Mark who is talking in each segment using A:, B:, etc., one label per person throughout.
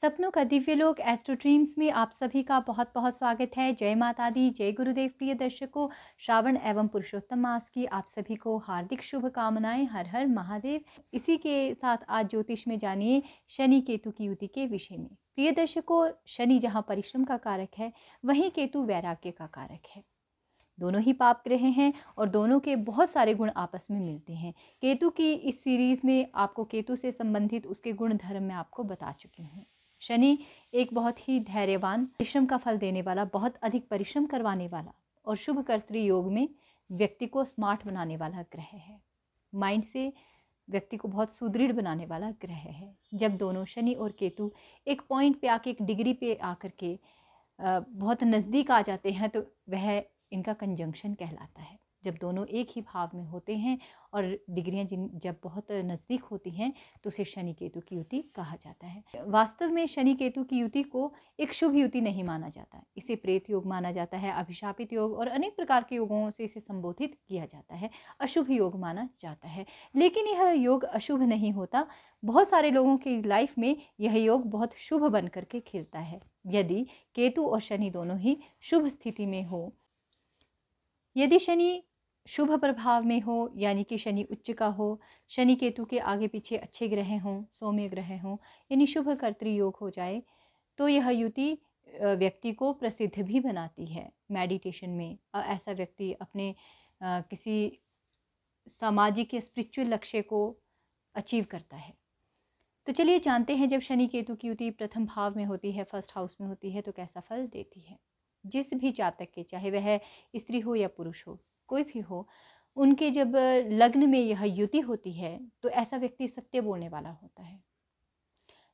A: सपनों का दिव्य लोक एस्ट्रो ड्रीम्स में आप सभी का बहुत बहुत स्वागत है जय माता दी जय गुरुदेव प्रिय दर्शकों श्रावण एवं पुरुषोत्तम मास की आप सभी को हार्दिक शुभकामनाएं हर हर महादेव इसी के साथ आज ज्योतिष में जानिए शनि केतु की युति के विषय में प्रिय दर्शकों शनि जहाँ परिश्रम का कारक है वहीं केतु वैराग्य का कारक है दोनों ही पाप ग्रह हैं और दोनों के बहुत सारे गुण आपस में मिलते हैं केतु की इस सीरीज़ में आपको केतु से संबंधित उसके गुण धर्म में आपको बता चुकी हूँ शनि एक बहुत ही धैर्यवान परिश्रम का फल देने वाला बहुत अधिक परिश्रम करवाने वाला और शुभ कर्तृ योग में व्यक्ति को स्मार्ट बनाने वाला ग्रह है माइंड से व्यक्ति को बहुत सुदृढ़ बनाने वाला ग्रह है जब दोनों शनि और केतु एक पॉइंट पे आके एक डिग्री पे आकर के बहुत नज़दीक आ जाते हैं तो वह इनका कंजंक्शन कहलाता है जब दोनों एक ही भाव में होते हैं और डिग्रियां जिन जब बहुत नज़दीक होती हैं तो उसे शनि केतु की युति कहा जाता है वास्तव में शनि केतु की युति को एक शुभ युति नहीं माना जाता इसे प्रेत योग माना जाता है अभिशापित योग और अनेक प्रकार के योगों से इसे संबोधित किया जाता है अशुभ योग माना जाता है लेकिन यह योग अशुभ नहीं होता बहुत सारे लोगों की लाइफ में यह योग बहुत शुभ बन करके खिलता है यदि केतु और शनि दोनों ही शुभ स्थिति में हो यदि शनि शुभ प्रभाव में हो यानी कि शनि उच्च का हो शनि केतु के आगे पीछे अच्छे ग्रह हों सौम्य ग्रह हों यानी शुभ योग हो जाए तो यह युति व्यक्ति को प्रसिद्ध भी बनाती है मेडिटेशन में ऐसा व्यक्ति अपने आ, किसी सामाजिक या स्पिरिचुअल लक्ष्य को अचीव करता है तो चलिए जानते हैं जब शनि केतु की युति प्रथम भाव में होती है फर्स्ट हाउस में होती है तो कैसा फल देती है जिस भी जातक के चाहे वह स्त्री हो या पुरुष हो कोई भी हो उनके जब लग्न में यह युति होती है तो ऐसा व्यक्ति सत्य बोलने वाला होता है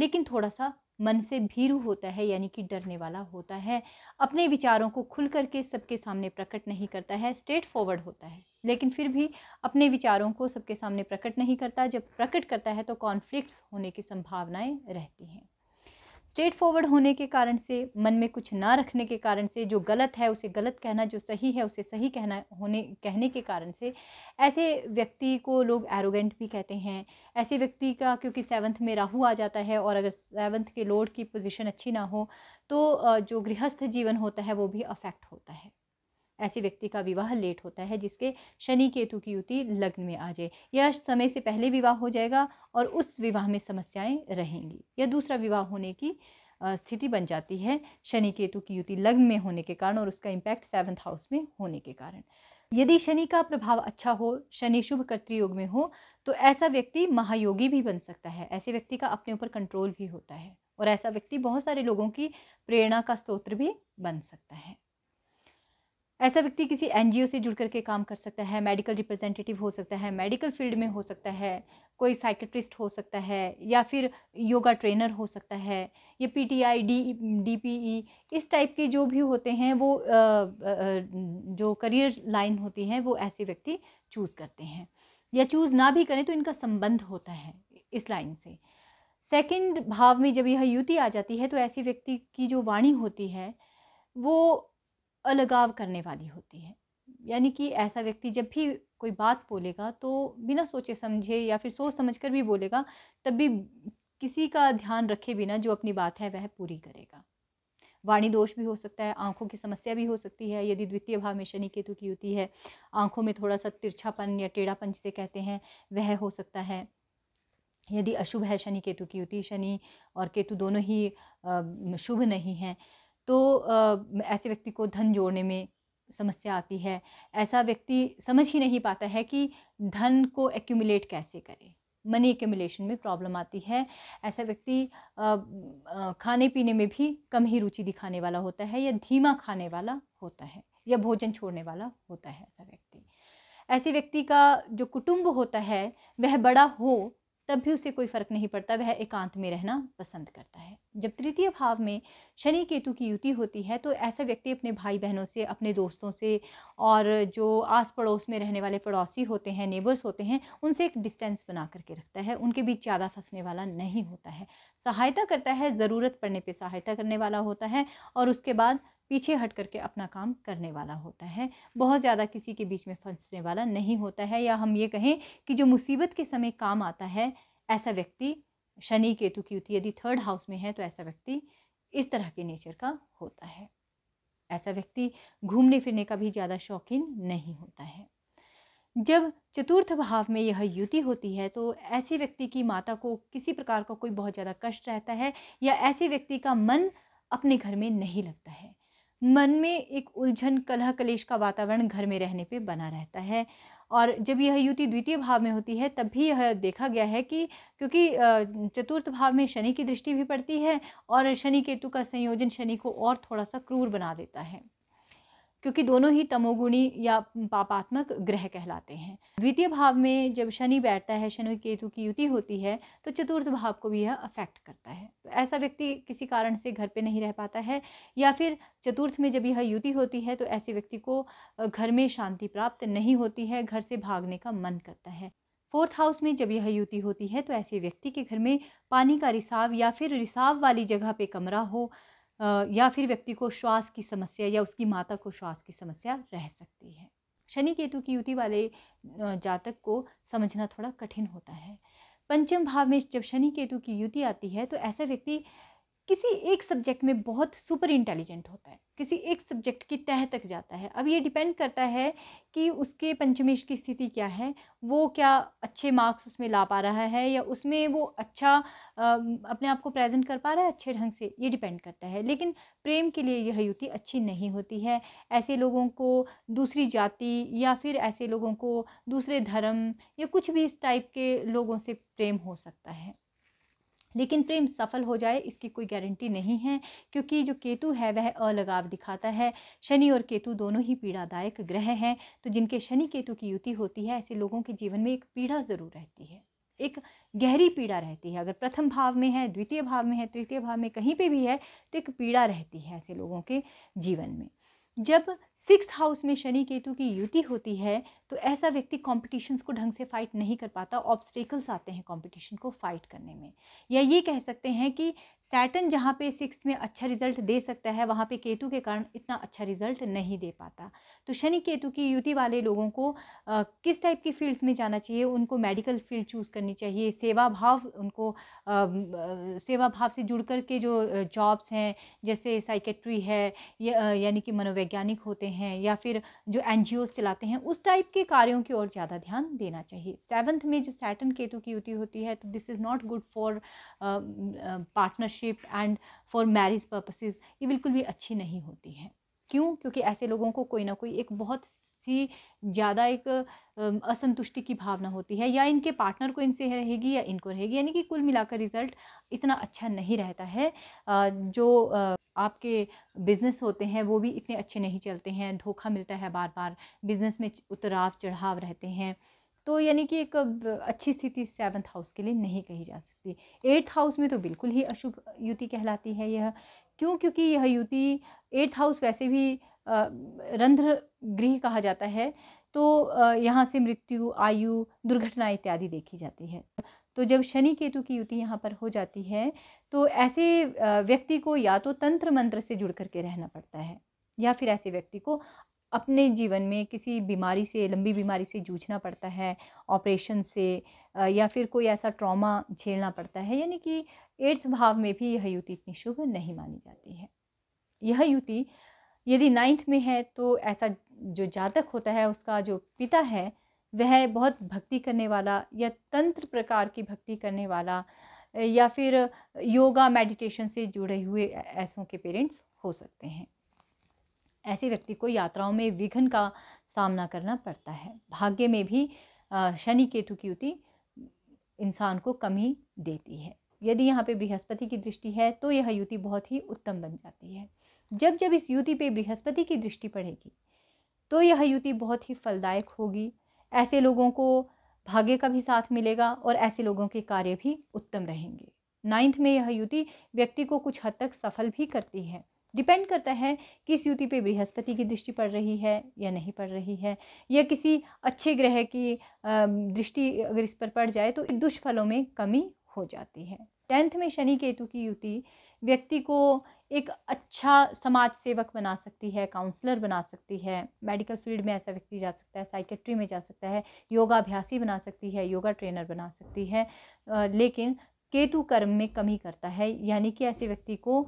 A: लेकिन थोड़ा सा मन से भीरू होता है यानी कि डरने वाला होता है अपने विचारों को खुल करके सबके सामने प्रकट नहीं करता है स्ट्रेट फॉरवर्ड होता है लेकिन फिर भी अपने विचारों को सबके सामने प्रकट नहीं करता जब प्रकट करता है तो कॉन्फ्लिक्ट्स होने की संभावनाएं रहती हैं स्ट्रेट फॉरवर्ड होने के कारण से मन में कुछ ना रखने के कारण से जो गलत है उसे गलत कहना जो सही है उसे सही कहना होने कहने के कारण से ऐसे व्यक्ति को लोग एरोगेंट भी कहते हैं ऐसे व्यक्ति का क्योंकि सेवन्थ में राहु आ जाता है और अगर सेवन्थ के लॉर्ड की पोजीशन अच्छी ना हो तो जो गृहस्थ जीवन होता है वो भी अफेक्ट होता है ऐसे व्यक्ति का विवाह लेट होता है जिसके शनि केतु की युति लग्न में आ जाए यह समय से पहले विवाह हो जाएगा और उस विवाह में समस्याएं रहेंगी यह दूसरा विवाह होने की स्थिति बन जाती है शनि केतु की युति लग्न में होने के कारण और उसका इम्पैक्ट सेवन्थ हाउस में होने के कारण यदि शनि का प्रभाव अच्छा हो शनि शुभ कर्तयोग में हो तो ऐसा व्यक्ति महायोगी भी बन सकता है ऐसे व्यक्ति का अपने ऊपर कंट्रोल भी होता है और ऐसा व्यक्ति बहुत सारे लोगों की प्रेरणा का स्त्रोत्र भी बन सकता है ऐसा व्यक्ति किसी एन से जुड़ करके काम कर सकता है मेडिकल रिप्रेजेंटेटिव हो सकता है मेडिकल फील्ड में हो सकता है कोई साइकेट्रिस्ट हो सकता है या फिर योगा ट्रेनर हो सकता है या P T I D D P E इस टाइप के जो भी होते हैं वो आ, आ, जो करियर लाइन होती है वो ऐसे व्यक्ति चूज़ करते हैं या चूज़ ना भी करें तो इनका संबंध होता है इस लाइन से सेकंड भाव में जब यह युति आ जाती है तो ऐसे व्यक्ति की जो वाणी होती है वो अलगाव करने वाली होती है यानी कि ऐसा व्यक्ति जब भी कोई बात बोलेगा तो बिना सोचे समझे या फिर सोच समझ कर भी बोलेगा तब भी किसी का ध्यान रखे बिना जो अपनी बात है वह पूरी करेगा वाणी दोष भी हो सकता है आंखों की समस्या भी हो सकती है यदि द्वितीय भाव में शनि केतु की होती है आंखों में थोड़ा सा तिरछापन या टेढ़ापन जिसे कहते हैं वह हो सकता है यदि अशुभ है शनि केतु की युति शनि और केतु दोनों ही शुभ नहीं हैं तो ऐसे व्यक्ति को धन जोड़ने में समस्या आती है ऐसा व्यक्ति समझ ही नहीं पाता है कि धन को एक्यूमुलेट कैसे करें मनी एक्यूमुलेशन में प्रॉब्लम आती है ऐसा व्यक्ति खाने पीने में भी कम ही रुचि दिखाने वाला होता है या धीमा खाने वाला होता है या भोजन छोड़ने वाला होता है ऐसा व्यक्ति ऐसे व्यक्ति का जो कुटुंब होता है वह बड़ा हो तब भी उसे कोई फर्क नहीं पड़ता वह एकांत में रहना पसंद करता है जब तृतीय भाव में शनि केतु की युति होती है तो ऐसा व्यक्ति अपने भाई बहनों से अपने दोस्तों से और जो आस पड़ोस में रहने वाले पड़ोसी होते हैं नेबर्स होते हैं उनसे एक डिस्टेंस बना करके रखता है उनके बीच ज़्यादा फंसने वाला नहीं होता है सहायता करता है ज़रूरत पड़ने पर सहायता करने वाला होता है और उसके बाद पीछे हट करके अपना काम करने वाला होता है बहुत ज़्यादा किसी के बीच में फंसने वाला नहीं होता है या हम ये कहें कि जो मुसीबत के समय काम आता है ऐसा व्यक्ति शनि केतु की युति यदि थर्ड हाउस में है तो ऐसा व्यक्ति इस तरह के नेचर का होता है ऐसा व्यक्ति घूमने फिरने का भी ज़्यादा शौकीन नहीं होता है जब चतुर्थ भाव में यह युति होती है तो ऐसे व्यक्ति की माता को किसी प्रकार का कोई बहुत ज़्यादा कष्ट रहता है या ऐसे व्यक्ति का मन अपने घर में नहीं लगता है मन में एक उलझन कलह कलेश का वातावरण घर में रहने पे बना रहता है और जब यह युति द्वितीय भाव में होती है तब भी यह देखा गया है कि क्योंकि चतुर्थ भाव में शनि की दृष्टि भी पड़ती है और शनि केतु का संयोजन शनि को और थोड़ा सा क्रूर बना देता है क्योंकि दोनों ही तमोगुणी या पापात्मक ग्रह कहलाते हैं द्वितीय भाव में जब शनि बैठता है शनि केतु की युति होती है तो चतुर्थ भाव को भी यह अफेक्ट करता है तो ऐसा व्यक्ति किसी कारण से घर पे नहीं रह पाता है या फिर चतुर्थ में जब यह युति होती है तो ऐसे व्यक्ति को घर में शांति प्राप्त नहीं होती है घर से भागने का मन करता है फोर्थ हाउस में जब यह युति होती है तो ऐसे व्यक्ति के घर में पानी का रिसाव या फिर रिसाव वाली जगह पे कमरा हो या फिर व्यक्ति को श्वास की समस्या या उसकी माता को श्वास की समस्या रह सकती है शनि केतु की युति वाले जातक को समझना थोड़ा कठिन होता है पंचम भाव में जब शनि केतु की युति आती है तो ऐसा व्यक्ति किसी एक सब्जेक्ट में बहुत सुपर इंटेलिजेंट होता है किसी एक सब्जेक्ट की तह तक जाता है अब ये डिपेंड करता है कि उसके पंचमेश की स्थिति क्या है वो क्या अच्छे मार्क्स उसमें ला पा रहा है या उसमें वो अच्छा आ, अपने आप को प्रेजेंट कर पा रहा है अच्छे ढंग से ये डिपेंड करता है लेकिन प्रेम के लिए यह युति अच्छी नहीं होती है ऐसे लोगों को दूसरी जाति या फिर ऐसे लोगों को दूसरे धर्म या कुछ भी इस टाइप के लोगों से प्रेम हो सकता है लेकिन प्रेम सफल हो जाए इसकी कोई गारंटी नहीं है क्योंकि जो केतु है वह अलगाव दिखाता है शनि और केतु दोनों ही पीड़ादायक ग्रह हैं तो जिनके शनि केतु की युति होती है ऐसे लोगों के जीवन में एक पीड़ा ज़रूर रहती है एक गहरी पीड़ा रहती है अगर प्रथम भाव में है द्वितीय भाव में है तृतीय भाव में कहीं पे भी है तो एक पीड़ा रहती है ऐसे लोगों के जीवन में जब सिक्स हाउस में शनि केतु की युति होती है तो ऐसा व्यक्ति कॉम्पिटिशन्स को ढंग से फाइट नहीं कर पाता ऑब्स्टेकल्स आते हैं कॉम्पिटिशन को फाइट करने में या ये कह सकते हैं कि सैटन जहाँ पे सिक्स में अच्छा रिजल्ट दे सकता है वहाँ पे केतु के कारण इतना अच्छा रिजल्ट नहीं दे पाता तो शनि केतु की युति वाले लोगों को आ, किस टाइप की फील्ड्स में जाना चाहिए उनको मेडिकल फील्ड चूज़ करनी चाहिए सेवा भाव उनको आ, सेवा भाव से जुड़ कर के जो जॉब्स हैं जैसे साइकेट्री है या, यानी कि मनोवैज्ञानिक होते हैं या फिर जो एन चलाते हैं उस टाइप उसके कार्यों की ओर ज़्यादा ध्यान देना चाहिए सेवन्थ में जो सैटन केतु की युति होती है तो this is not good for partnership and for marriage purposes ये बिल्कुल भी अच्छी नहीं होती है क्यों क्योंकि ऐसे लोगों को कोई ना कोई एक बहुत सी ज़्यादा एक असंतुष्टि की भावना होती है या इनके पार्टनर को इनसे रहेगी या इनको रहेगी यानी कि कुल मिलाकर रिज़ल्ट इतना अच्छा नहीं रहता है जो आपके बिज़नेस होते हैं वो भी इतने अच्छे नहीं चलते हैं धोखा मिलता है बार बार बिज़नेस में उतराव चढ़ाव रहते हैं तो यानी कि एक अच्छी स्थिति सेवन्थ हाउस के लिए नहीं कही जा सकती एट्थ हाउस में तो बिल्कुल ही अशुभ युति कहलाती है यह क्यों क्योंकि यह युति एट्थ हाउस वैसे भी रंध्र गृह कहा जाता है तो यहाँ से मृत्यु आयु दुर्घटना इत्यादि देखी जाती है तो जब शनि केतु की युति यहाँ पर हो जाती है तो ऐसे व्यक्ति को या तो तंत्र मंत्र से जुड़ करके रहना पड़ता है या फिर ऐसे व्यक्ति को अपने जीवन में किसी बीमारी से लंबी बीमारी से जूझना पड़ता है ऑपरेशन से या फिर कोई ऐसा ट्रॉमा झेलना पड़ता है यानी कि एर्थ भाव में भी यह युति इतनी शुभ नहीं मानी जाती है यह युति यदि नाइन्थ में है तो ऐसा जो जातक होता है उसका जो पिता है वह बहुत भक्ति करने वाला या तंत्र प्रकार की भक्ति करने वाला या फिर योगा मेडिटेशन से जुड़े हुए ऐसों के पेरेंट्स हो सकते हैं ऐसे व्यक्ति को यात्राओं में विघ्न का सामना करना पड़ता है भाग्य में भी शनि केतु की युति इंसान को कमी देती है यदि यहाँ पे बृहस्पति की दृष्टि है तो यह युति बहुत ही उत्तम बन जाती है जब जब इस युति पे बृहस्पति की दृष्टि पड़ेगी तो यह युति बहुत ही फलदायक होगी ऐसे लोगों को भाग्य का भी साथ मिलेगा और ऐसे लोगों के कार्य भी उत्तम रहेंगे नाइन्थ में यह युति व्यक्ति को कुछ हद तक सफल भी करती है डिपेंड करता है कि इस युति पे बृहस्पति की दृष्टि पड़ रही है या नहीं पड़ रही है या किसी अच्छे ग्रह की दृष्टि अगर इस पर पड़ जाए तो दुष्फलों में कमी हो जाती है टेंथ में शनि केतु की युति व्यक्ति को एक अच्छा समाज सेवक बना सकती है काउंसलर बना सकती है मेडिकल फील्ड में ऐसा व्यक्ति जा सकता है साइकेट्री में जा सकता है योगाभ्यासी बना सकती है योगा ट्रेनर बना सकती है लेकिन केतु कर्म में कमी करता है यानी कि ऐसे व्यक्ति को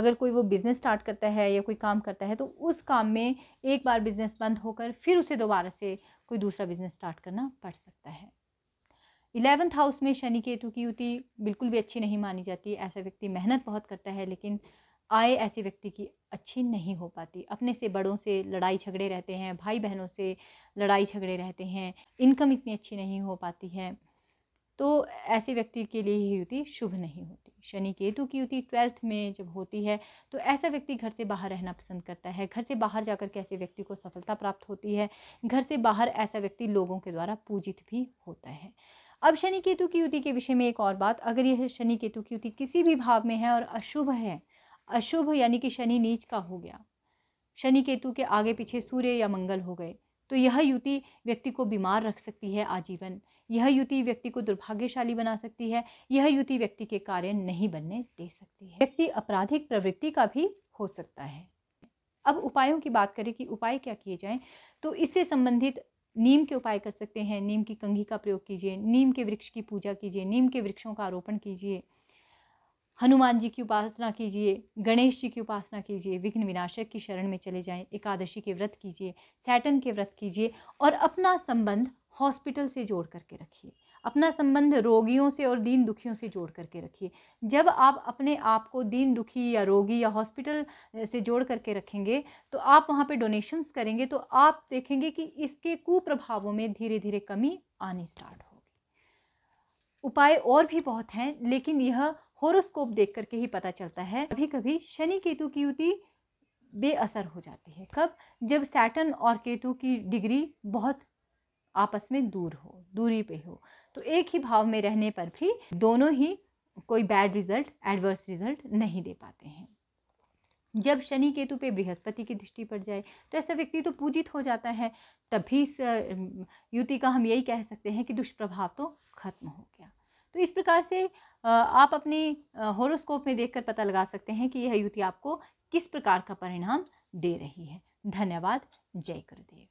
A: अगर कोई वो बिज़नेस स्टार्ट करता है या कोई काम करता है तो उस काम में एक बार बिज़नेस बंद होकर फिर उसे दोबारा से कोई दूसरा बिज़नेस स्टार्ट करना पड़ सकता है इलेवंथ हाउस में शनि केतु की युति बिल्कुल भी अच्छी नहीं मानी जाती ऐसा व्यक्ति मेहनत बहुत करता है लेकिन आय ऐसे व्यक्ति की अच्छी नहीं हो पाती अपने से बड़ों से लड़ाई झगड़े रहते हैं भाई बहनों से लड़ाई झगड़े रहते हैं इनकम इतनी अच्छी नहीं हो पाती है तो ऐसे व्यक्ति के लिए ही युति शुभ नहीं होती शनि केतु की युति ट्वेल्थ में जब होती है तो ऐसा व्यक्ति घर से बाहर रहना पसंद करता है घर से बाहर जाकर के ऐसे व्यक्ति को सफलता प्राप्त होती है घर से बाहर ऐसा व्यक्ति लोगों के द्वारा पूजित भी होता है अब शनि केतु की युति के विषय में एक और बात अगर यह शनि केतु की युति किसी भी भाव में है और अशुभ है अशुभ यानी कि शनि नीच का हो गया शनि केतु के आगे पीछे सूर्य या मंगल हो गए तो यह युति व्यक्ति को बीमार रख सकती है आजीवन यह युति व्यक्ति को दुर्भाग्यशाली बना सकती है यह युति व्यक्ति के कार्य नहीं बनने दे सकती है व्यक्ति आपराधिक प्रवृत्ति का भी हो सकता है अब उपायों की बात करें कि उपाय क्या किए जाएं तो इससे संबंधित नीम के उपाय कर सकते हैं नीम की कंघी का प्रयोग कीजिए नीम के वृक्ष की पूजा कीजिए नीम के वृक्षों का आरोपण कीजिए हनुमान जी की उपासना कीजिए गणेश जी की उपासना कीजिए विघ्न विनाशक की शरण में चले जाएं एकादशी के व्रत कीजिए सैटन के व्रत कीजिए और अपना संबंध हॉस्पिटल से जोड़ करके रखिए अपना संबंध रोगियों से और दीन दुखियों से जोड़ करके रखिए जब आप अपने आप को दीन दुखी या रोगी या हॉस्पिटल से जोड़ करके रखेंगे तो आप वहाँ पे डोनेशंस करेंगे तो आप देखेंगे कि इसके कुप्रभावों में धीरे धीरे कमी आनी स्टार्ट होगी उपाय और भी बहुत हैं लेकिन यह होरोस्कोप देख करके ही पता चलता है कभी कभी शनि केतु की युति बेअसर हो जाती है कब जब सैटन और केतु की डिग्री बहुत आपस में दूर हो दूरी पे हो तो एक ही भाव में रहने पर भी दोनों ही कोई बैड रिजल्ट एडवर्स रिजल्ट नहीं दे पाते हैं जब शनि केतु पे बृहस्पति की दृष्टि पड़ जाए तो ऐसा व्यक्ति तो पूजित हो जाता है तभी इस युति का हम यही कह सकते हैं कि दुष्प्रभाव तो खत्म हो गया तो इस प्रकार से आप अपने होरोस्कोप में देखकर पता लगा सकते हैं कि यह युति आपको किस प्रकार का परिणाम दे रही है धन्यवाद जय गुरुदेव